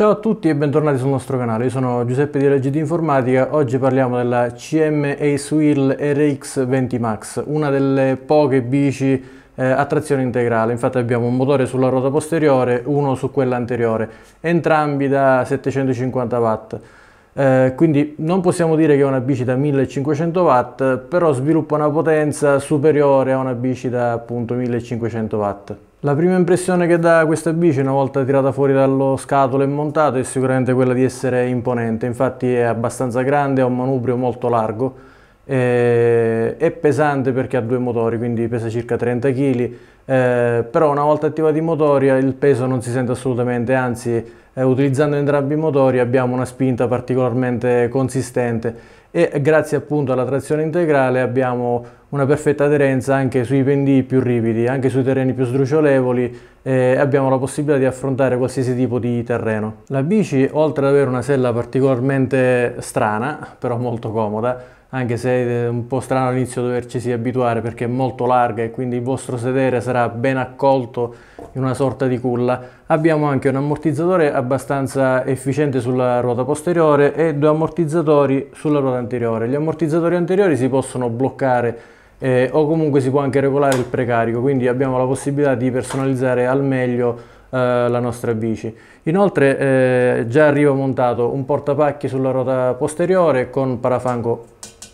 Ciao a tutti e bentornati sul nostro canale, io sono Giuseppe di Leggi di Informatica, oggi parliamo della CM Ace Wheel RX 20 Max, una delle poche bici eh, a trazione integrale, infatti abbiamo un motore sulla ruota posteriore, uno su quella anteriore, entrambi da 750 watt. Eh, quindi non possiamo dire che è una bici da 1500 watt, però sviluppa una potenza superiore a una bici da appunto 1500 watt. La prima impressione che dà questa bici una volta tirata fuori dallo scatolo e montata è sicuramente quella di essere imponente, infatti è abbastanza grande, ha un manubrio molto largo, eh, è pesante perché ha due motori, quindi pesa circa 30 kg, eh, però una volta attivati i motori eh, il peso non si sente assolutamente, anzi eh, utilizzando entrambi i motori abbiamo una spinta particolarmente consistente e grazie appunto alla trazione integrale abbiamo una perfetta aderenza anche sui pendii più ripidi, anche sui terreni più sdruciolevoli e abbiamo la possibilità di affrontare qualsiasi tipo di terreno. La bici oltre ad avere una sella particolarmente strana, però molto comoda, anche se è un po' strano all'inizio doverci abituare perché è molto larga e quindi il vostro sedere sarà ben accolto in una sorta di culla. Abbiamo anche un ammortizzatore abbastanza efficiente sulla ruota posteriore e due ammortizzatori sulla ruota anteriore. Gli ammortizzatori anteriori si possono bloccare eh, o comunque si può anche regolare il precarico, quindi abbiamo la possibilità di personalizzare al meglio eh, la nostra bici. Inoltre eh, già arriva montato un portapacchi sulla ruota posteriore con parafango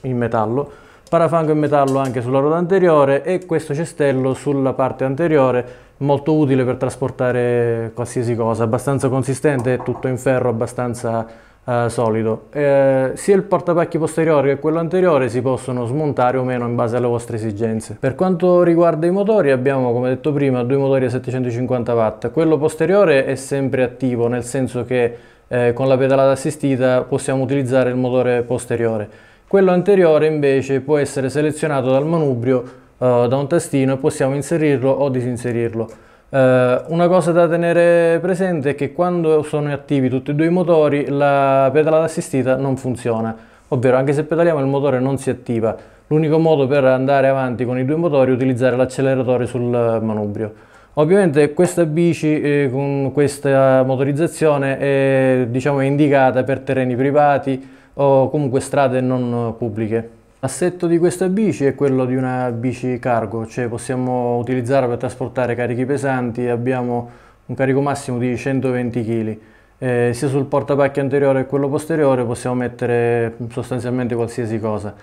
in metallo, parafango in metallo anche sulla ruota anteriore e questo cestello sulla parte anteriore molto utile per trasportare qualsiasi cosa, abbastanza consistente, tutto in ferro, abbastanza eh, solido. Eh, sia il portapacchi posteriore che quello anteriore si possono smontare o meno in base alle vostre esigenze. Per quanto riguarda i motori abbiamo, come detto prima, due motori a 750 watt. Quello posteriore è sempre attivo, nel senso che eh, con la pedalata assistita possiamo utilizzare il motore posteriore. Quello anteriore invece può essere selezionato dal manubrio eh, da un tastino e possiamo inserirlo o disinserirlo. Eh, una cosa da tenere presente è che quando sono attivi tutti e due i motori la pedalata assistita non funziona, ovvero anche se pedaliamo il motore non si attiva. L'unico modo per andare avanti con i due motori è utilizzare l'acceleratore sul manubrio. Ovviamente questa bici eh, con questa motorizzazione è diciamo, indicata per terreni privati, o comunque strade non pubbliche. L'assetto di questa bici è quello di una bici cargo, cioè possiamo utilizzarla per trasportare carichi pesanti, abbiamo un carico massimo di 120 kg. Eh, sia sul portapacchi anteriore che quello posteriore possiamo mettere mm, sostanzialmente qualsiasi cosa.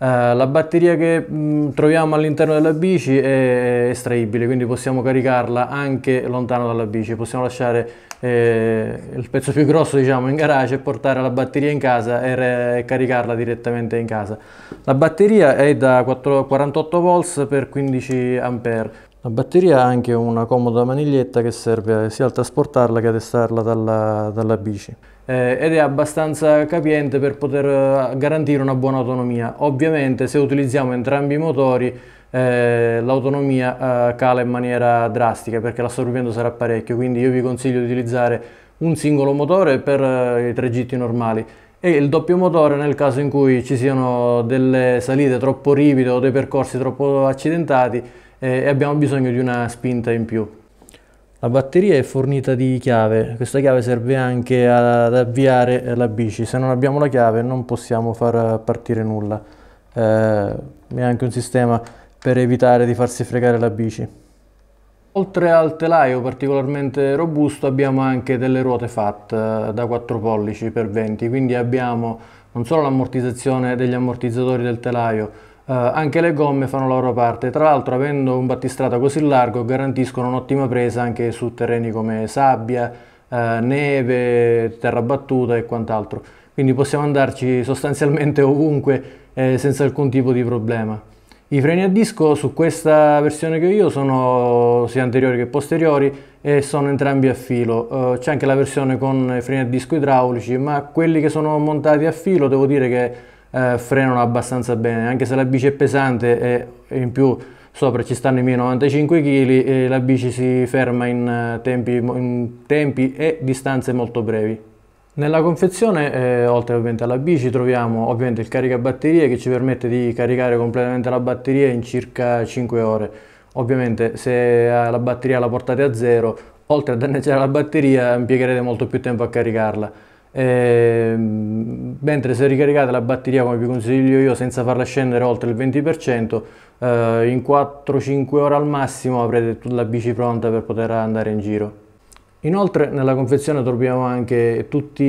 Eh, la batteria che mh, mm, troviamo all'interno della bici è estraibile, quindi possiamo caricarla anche lontano dalla bici, possiamo lasciare eh, il pezzo più grosso diciamo, in garage e portare la batteria in casa e, e caricarla direttamente in casa. La batteria è da 4, 48 V x 15 A, la batteria ha anche una comoda maniglietta che serve sia a trasportarla che a testarla dalla, dalla bici eh, ed è abbastanza capiente per poter eh, garantire una buona autonomia. Ovviamente se utilizziamo entrambi i motori eh, l'autonomia eh, cala in maniera drastica perché l'assorbimento sarà parecchio, quindi io vi consiglio di utilizzare un singolo motore per eh, i tragitti normali e il doppio motore nel caso in cui ci siano delle salite troppo ripide o dei percorsi troppo accidentati eh, e abbiamo bisogno di una spinta in più. La batteria è fornita di chiave, questa chiave serve anche ad avviare la bici, se non abbiamo la chiave non possiamo far partire nulla, eh, è anche un sistema per evitare di farsi fregare la bici. Oltre al telaio particolarmente robusto abbiamo anche delle ruote FAT eh, da 4 pollici per 20, quindi abbiamo non solo l'ammortizzazione degli ammortizzatori del telaio, eh, anche le gomme fanno la loro parte, tra l'altro avendo un battistrada così largo garantiscono un'ottima presa anche su terreni come sabbia, eh, neve, terra battuta e quant'altro. Quindi possiamo andarci sostanzialmente ovunque eh, senza alcun tipo di problema. I freni a disco su questa versione che ho io sono sia anteriori che posteriori e sono entrambi a filo. C'è anche la versione con freni a disco idraulici, ma quelli che sono montati a filo devo dire che eh, frenano abbastanza bene, anche se la bici è pesante e in più sopra ci stanno i miei 95 kg e la bici si ferma in eh, tempi, in tempi e distanze molto brevi. Nella confezione, eh, oltre ovviamente alla bici, troviamo ovviamente il caricabatterie che ci permette di caricare completamente la batteria in circa 5 ore. Ovviamente se eh, la batteria la portate a zero, oltre a danneggiare la batteria impiegherete molto più tempo a caricarla eh, mentre se ricaricate la batteria come vi consiglio io senza farla scendere oltre il 20% eh, in 4-5 ore al massimo avrete tutta la bici pronta per poter andare in giro inoltre nella confezione troviamo anche tutti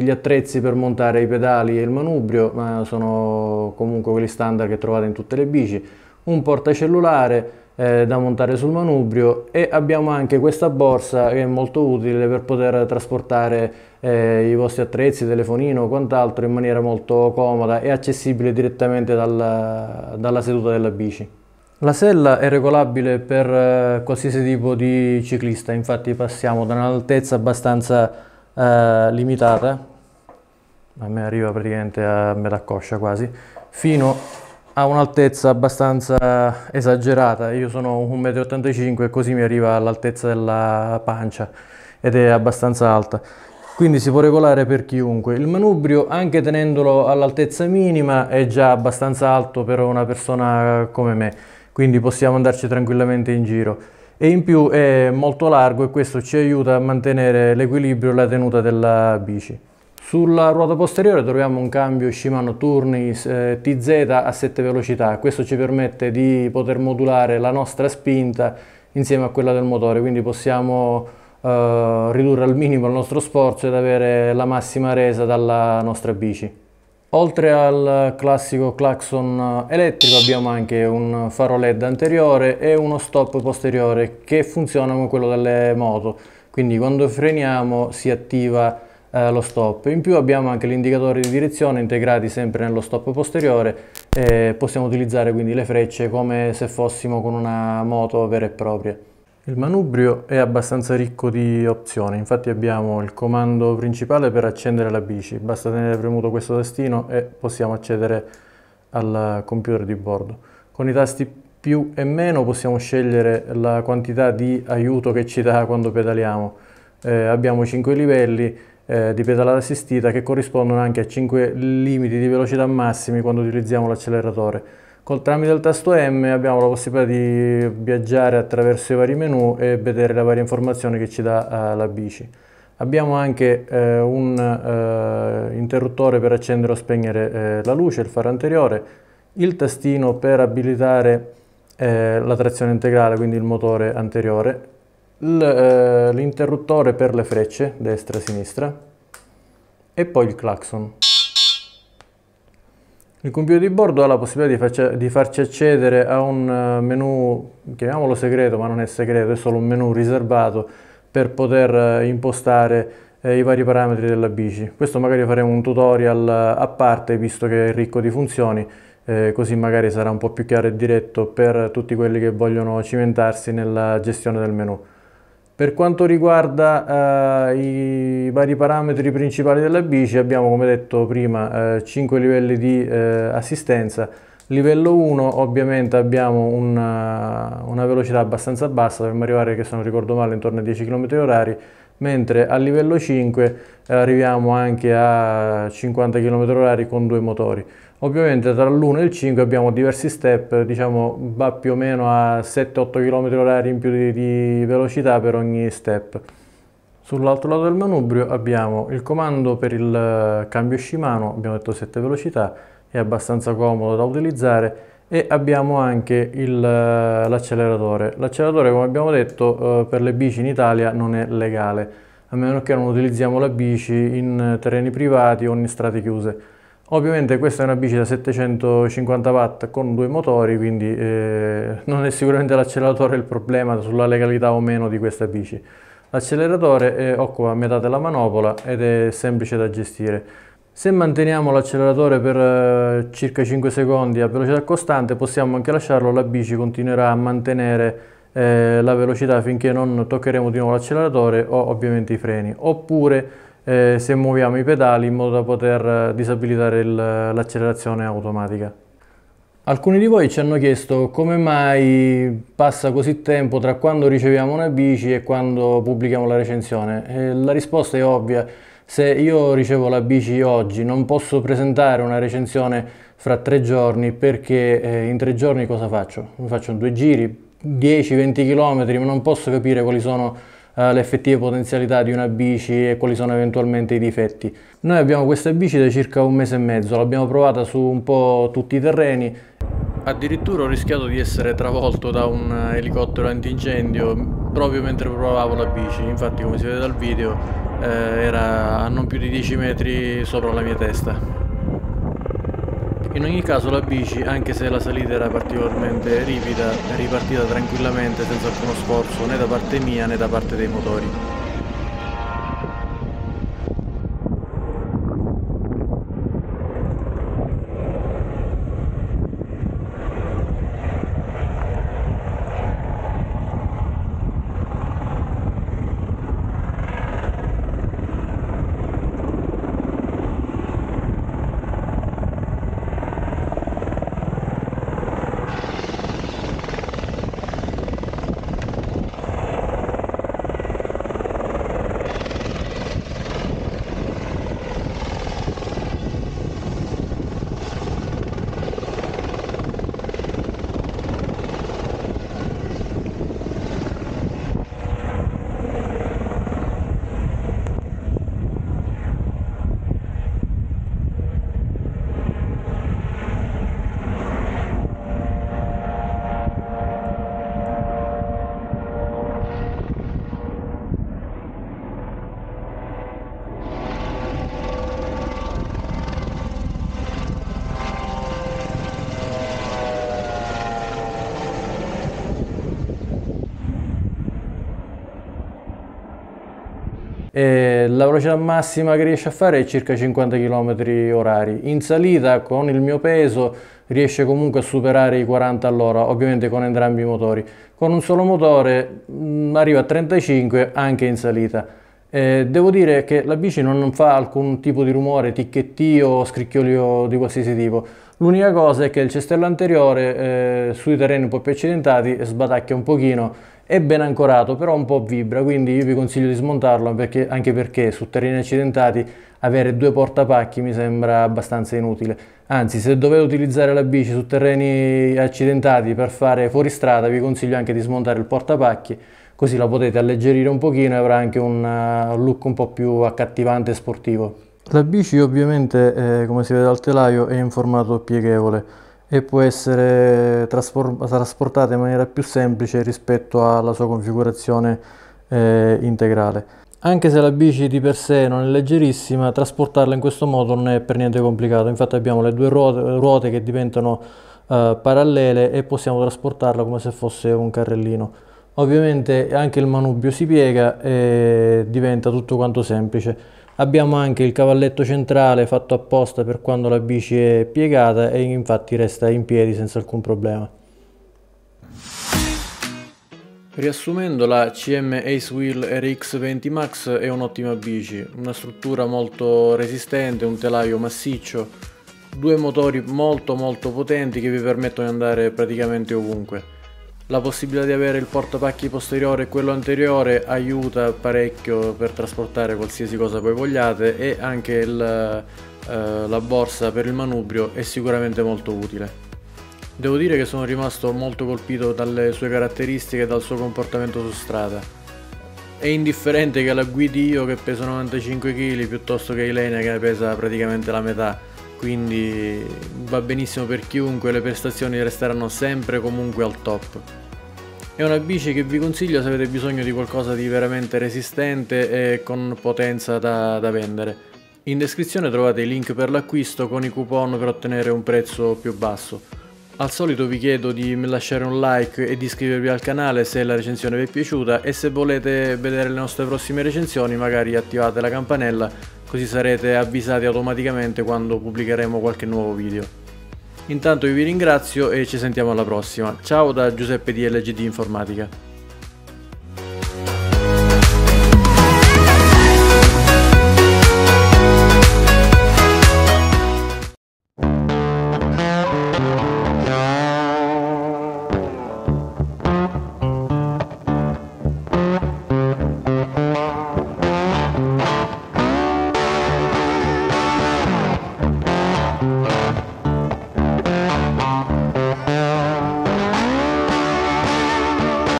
gli attrezzi per montare i pedali e il manubrio ma sono comunque quelli standard che trovate in tutte le bici un portacellulare eh, da montare sul manubrio e abbiamo anche questa borsa che è molto utile per poter trasportare eh, i vostri attrezzi, telefonino o quant'altro in maniera molto comoda e accessibile direttamente dalla, dalla seduta della bici. La sella è regolabile per eh, qualsiasi tipo di ciclista, infatti passiamo da un'altezza abbastanza eh, limitata, a me arriva praticamente a metà coscia quasi, fino a un'altezza abbastanza esagerata, io sono 1,85 m e così mi arriva all'altezza della pancia ed è abbastanza alta quindi si può regolare per chiunque. Il manubrio anche tenendolo all'altezza minima è già abbastanza alto per una persona come me, quindi possiamo andarci tranquillamente in giro. E in più è molto largo e questo ci aiuta a mantenere l'equilibrio e la tenuta della bici. Sulla ruota posteriore troviamo un cambio Shimano Tourneys eh, TZ a 7 velocità, questo ci permette di poter modulare la nostra spinta insieme a quella del motore, quindi possiamo eh, ridurre al minimo il nostro sforzo ed avere la massima resa dalla nostra bici. Oltre al classico clacson elettrico abbiamo anche un faro LED anteriore e uno stop posteriore che funziona come quello delle moto, quindi quando freniamo si attiva eh, lo stop. In più abbiamo anche l'indicatore di direzione integrati sempre nello stop posteriore e possiamo utilizzare quindi le frecce come se fossimo con una moto vera e propria. Il manubrio è abbastanza ricco di opzioni, infatti abbiamo il comando principale per accendere la bici, basta tenere premuto questo tastino e possiamo accedere al computer di bordo. Con i tasti più e meno possiamo scegliere la quantità di aiuto che ci dà quando pedaliamo. Eh, abbiamo 5 livelli eh, di pedalata assistita che corrispondono anche a 5 limiti di velocità massimi quando utilizziamo l'acceleratore. Col tramite del tasto M abbiamo la possibilità di viaggiare attraverso i vari menu e vedere le varie informazioni che ci dà eh, la bici. Abbiamo anche eh, un eh, interruttore per accendere o spegnere eh, la luce, il faro anteriore, il tastino per abilitare eh, la trazione integrale, quindi il motore anteriore, eh, l'interruttore per le frecce, destra e sinistra, e poi il clacson. Il computer di bordo ha la possibilità di, farci accedere a un eh, menu, chiamiamolo segreto, ma non è segreto, è solo un menu riservato per poter eh, impostare eh, i vari parametri della bici. Questo magari faremo un tutorial a parte, visto che è ricco di funzioni, eh, così magari sarà un po' più chiaro e diretto per tutti quelli che vogliono cimentarsi nella gestione del menu. Per quanto riguarda eh, i vari parametri principali della bici abbiamo come detto prima eh, 5 livelli di eh, assistenza, livello 1 ovviamente abbiamo una, eh, una, velocità abbastanza bassa, dobbiamo arrivare che se non ricordo male intorno ai 10 km h mentre a livello 5 arriviamo anche a 50 km h con due motori. Ovviamente tra l'1 e il 5 abbiamo diversi step, diciamo va più o meno a 7-8 km h in più di, di velocità per ogni step. Sull'altro lato del manubrio abbiamo il comando per il eh, cambio Shimano, abbiamo detto 7 velocità, è abbastanza comodo da utilizzare e abbiamo anche eh, l'acceleratore. L'acceleratore come abbiamo detto eh, per le bici in Italia non è legale, a meno che non utilizziamo la bici in terreni privati o in strade chiuse Ovviamente questa è una bici da 750 watt con due motori, quindi eh, non è sicuramente l'acceleratore il problema sulla legalità o meno di questa bici. L'acceleratore eh, occupa metà della manopola ed è semplice da gestire. Se manteniamo l'acceleratore per eh, circa 5 secondi a velocità costante possiamo anche lasciarlo, la bici continuerà a mantenere eh, la velocità finché non toccheremo di nuovo l'acceleratore o ovviamente i freni. Oppure eh, se muoviamo i pedali in modo da poter eh, disabilitare eh, l'accelerazione automatica. Alcuni di voi ci hanno chiesto come mai passa così tempo tra quando riceviamo una bici e quando pubblichiamo la recensione. E la risposta è ovvia, se io ricevo la bici oggi non posso presentare una recensione fra tre giorni perché eh, in tre giorni cosa faccio? Mi faccio due giri, 10-20 km, ma non posso capire quali sono eh, le effettive potenzialità di una bici e quali sono eventualmente i difetti. Noi abbiamo questa bici da circa un mese e mezzo, l'abbiamo provata su un po' tutti i terreni. Addirittura ho rischiato di essere travolto da un elicottero antincendio proprio mentre provavo la bici, infatti come si vede dal video eh, era a non più di 10 metri sopra la mia testa. In ogni caso la bici, anche se la salita era particolarmente ripida, è ripartita tranquillamente senza alcuno sforzo né da parte mia né da parte dei motori. eh, la velocità massima che riesce a fare è circa 50 km orari. In salita con il mio peso riesce comunque a superare i 40 all'ora, ovviamente con entrambi i motori. Con un solo motore mh, mm, arriva a 35 anche in salita. Eh, devo dire che la bici non fa alcun tipo di rumore, ticchettio, o scricchiolio di qualsiasi tipo. L'unica cosa è che il cestello anteriore eh, sui terreni un po' più accidentati sbatacchia un pochino, è ben ancorato però un po' vibra, quindi io vi consiglio di smontarlo perché, anche perché su terreni accidentati avere due portapacchi mi sembra abbastanza inutile. Anzi, se dovete utilizzare la bici su terreni accidentati per fare fuoristrada vi consiglio anche di smontare il portapacchi così la potete alleggerire un pochino e avrà anche eh, un look un po' più accattivante e sportivo. La bici ovviamente, eh, come si vede dal telaio, è in formato pieghevole e può essere trasportata in maniera più semplice rispetto alla sua configurazione eh, integrale. Anche se la bici di per sé non è leggerissima, trasportarla in questo modo non è per niente complicato. Infatti abbiamo le due ruote, ruote che diventano eh, parallele e possiamo trasportarla come se fosse un carrellino ovviamente anche il manubrio si piega e diventa tutto quanto semplice. Abbiamo anche il cavalletto centrale fatto apposta per quando la bici è piegata e infatti resta in piedi senza alcun problema. Riassumendo, la CM Ace Wheel RX20 Max è un'ottima bici, una struttura molto resistente, un telaio massiccio, due motori molto molto potenti che vi permettono di andare praticamente ovunque la possibilità di avere il portapacchi posteriore e quello anteriore aiuta parecchio per trasportare qualsiasi cosa voi vogliate e anche il, eh, la borsa per il manubrio è sicuramente molto utile. Devo dire che sono rimasto molto colpito dalle sue caratteristiche e dal suo comportamento su strada. È indifferente che la guidi io che peso 95 kg piuttosto che Ilenia che ne pesa praticamente la metà, quindi va benissimo per chiunque, le prestazioni resteranno sempre comunque al top. È una bici che vi consiglio se avete bisogno di qualcosa di veramente resistente e con potenza da, da vendere. In descrizione trovate i link per l'acquisto con i coupon per ottenere un prezzo più basso. Al solito vi chiedo di lasciare un like e di iscrivervi al canale se la recensione vi è piaciuta e se volete vedere le nostre prossime recensioni magari attivate la campanella così sarete avvisati automaticamente quando pubblicheremo qualche nuovo video. Intanto io vi ringrazio e ci sentiamo alla prossima. Ciao da Giuseppe di LGD Informatica.